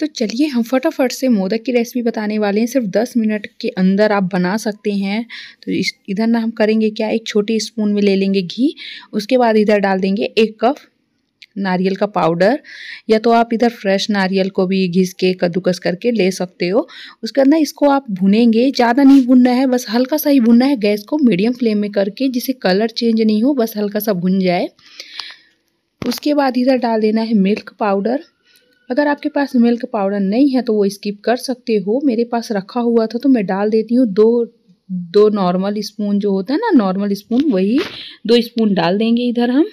तो चलिए हम फटाफट से मोदक की रेसिपी बताने वाले हैं सिर्फ 10 मिनट के अंदर आप बना सकते हैं तो इस इधर ना हम करेंगे क्या एक छोटे स्पून में ले लेंगे घी उसके बाद इधर डाल देंगे एक कप नारियल का पाउडर या तो आप इधर फ्रेश नारियल को भी घिस के कद्दूकस करके ले सकते हो उसके बाद ना इसको आप भुनेंगे ज़्यादा नहीं भुनना है बस हल्का सा ही भुनना है गैस को मीडियम फ्लेम में करके जिसे कलर चेंज नहीं हो बस हल्का सा भुन जाए उसके बाद इधर डाल देना है मिल्क पाउडर अगर आपके पास मिल्क पाउडर नहीं है तो वो स्किप कर सकते हो मेरे पास रखा हुआ था तो मैं डाल देती हूँ दो दो नॉर्मल स्पून जो होता है ना नॉर्मल स्पून वही दो स्पून डाल देंगे इधर हम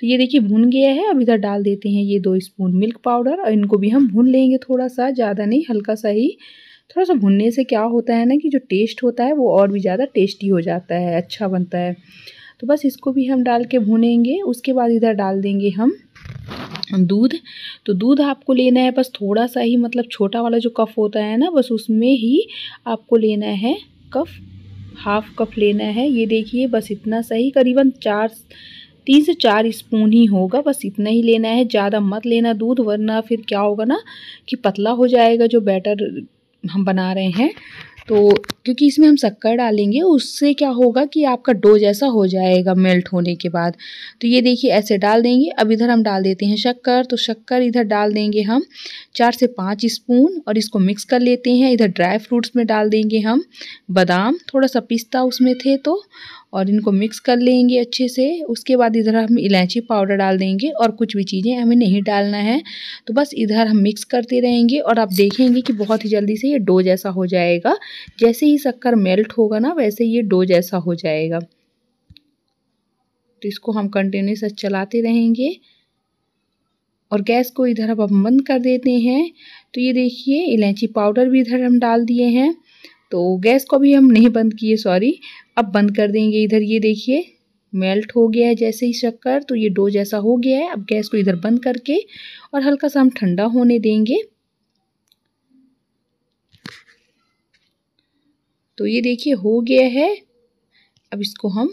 तो ये देखिए भुन गया है अब इधर डाल देते हैं ये दो स्पून मिल्क पाउडर और इनको भी हम भून लेंगे थोड़ा सा ज़्यादा नहीं हल्का सा ही थोड़ा सा भुनने से क्या होता है ना कि जो टेस्ट होता है वो और भी ज़्यादा टेस्टी हो जाता है अच्छा बनता है तो बस इसको भी हम डाल के भुनेंगे उसके बाद इधर डाल देंगे हम दूध तो दूध आपको लेना है बस थोड़ा सा ही मतलब छोटा वाला जो कफ होता है ना बस उसमें ही आपको लेना है कफ हाफ कप लेना है ये देखिए बस इतना सही करीबन चार तीन से चार स्पून ही होगा बस इतना ही लेना है ज़्यादा मत लेना दूध वरना फिर क्या होगा ना कि पतला हो जाएगा जो बैटर हम बना रहे हैं तो क्योंकि इसमें हम शक्कर डालेंगे उससे क्या होगा कि आपका डो जैसा हो जाएगा मेल्ट होने के बाद तो ये देखिए ऐसे डाल देंगे अब इधर हम डाल देते हैं शक्कर तो शक्कर इधर डाल देंगे हम चार से पाँच स्पून और इसको मिक्स कर लेते हैं इधर ड्राई फ्रूट्स में डाल देंगे हम बादाम थोड़ा सा पिस्ता उसमें थे तो और इनको मिक्स कर लेंगे अच्छे से उसके बाद इधर हम इलायची पाउडर डाल देंगे और कुछ भी चीज़ें हमें नहीं डालना है तो बस इधर हम मिक्स करते रहेंगे और आप देखेंगे कि बहुत ही जल्दी से ये डो जैसा हो जाएगा जैसे ही ही शक्कर मेल्ट होगा ना वैसे ये डो जैसा हो जाएगा तो इसको हम कंटिन्यूस चलाते रहेंगे और गैस को इधर अब हम बंद कर देते हैं तो ये देखिए इलायची पाउडर भी इधर हम डाल दिए हैं तो गैस को भी हम नहीं बंद किए सॉरी अब बंद कर देंगे इधर ये देखिए मेल्ट हो गया है जैसे ही शक्कर तो ये डो जैसा हो गया है अब गैस को इधर बंद करके और हल्का सा हम ठंडा होने देंगे तो ये देखिए हो गया है अब इसको हम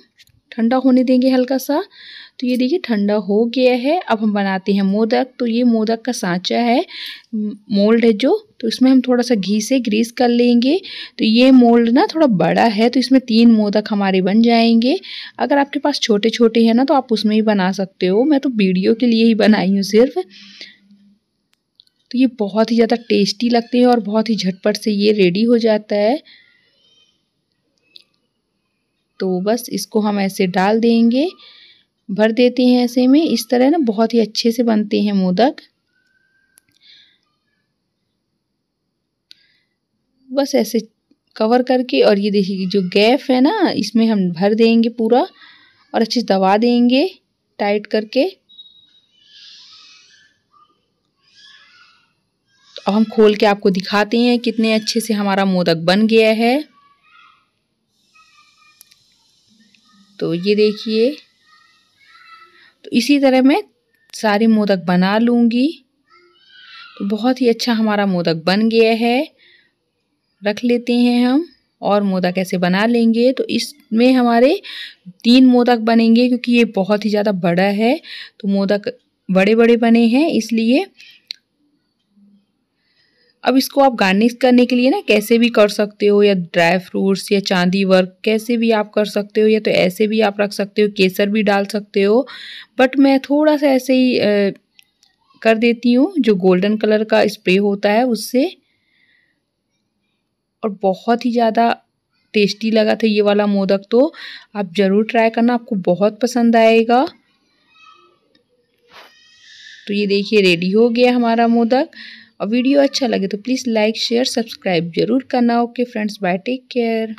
ठंडा होने देंगे हल्का सा तो ये देखिए ठंडा हो गया है अब हम बनाते हैं मोदक तो ये मोदक का सांचा है मोल्ड है जो तो इसमें हम थोड़ा सा घी से ग्रीस कर लेंगे तो ये मोल्ड ना थोड़ा बड़ा है तो इसमें तीन मोदक हमारे बन जाएंगे अगर आपके पास छोटे छोटे हैं ना तो आप उसमें ही बना सकते हो मैं तो वीडियो के लिए ही बनाई हूँ सिर्फ तो ये बहुत ही ज़्यादा टेस्टी लगते हैं और बहुत ही झटपट से ये रेडी हो जाता है तो बस इसको हम ऐसे डाल देंगे भर देते हैं ऐसे में इस तरह ना बहुत ही अच्छे से बनते हैं मोदक बस ऐसे कवर करके और ये देखिए जो गैप है ना इसमें हम भर देंगे पूरा और अच्छे से दबा देंगे टाइट करके अब हम खोल के आपको दिखाते हैं कितने अच्छे से हमारा मोदक बन गया है तो ये देखिए तो इसी तरह मैं सारे मोदक बना लूँगी तो बहुत ही अच्छा हमारा मोदक बन गया है रख लेते हैं हम और मोदक ऐसे बना लेंगे तो इसमें हमारे तीन मोदक बनेंगे क्योंकि ये बहुत ही ज़्यादा बड़ा है तो मोदक बड़े बड़े बने हैं इसलिए अब इसको आप गार्निश करने के लिए ना कैसे भी कर सकते हो या ड्राई फ्रूट्स या चांदी वर्क कैसे भी आप कर सकते हो या तो ऐसे भी आप रख सकते हो केसर भी डाल सकते हो बट मैं थोड़ा सा ऐसे ही आ, कर देती हूँ जो गोल्डन कलर का स्प्रे होता है उससे और बहुत ही ज़्यादा टेस्टी लगा था ये वाला मोदक तो आप ज़रूर ट्राई करना आपको बहुत पसंद आएगा तो ये देखिए रेडी हो गया हमारा मोदक और वीडियो अच्छा लगे तो प्लीज़ लाइक शेयर सब्सक्राइब जरूर करना okay friends bye take care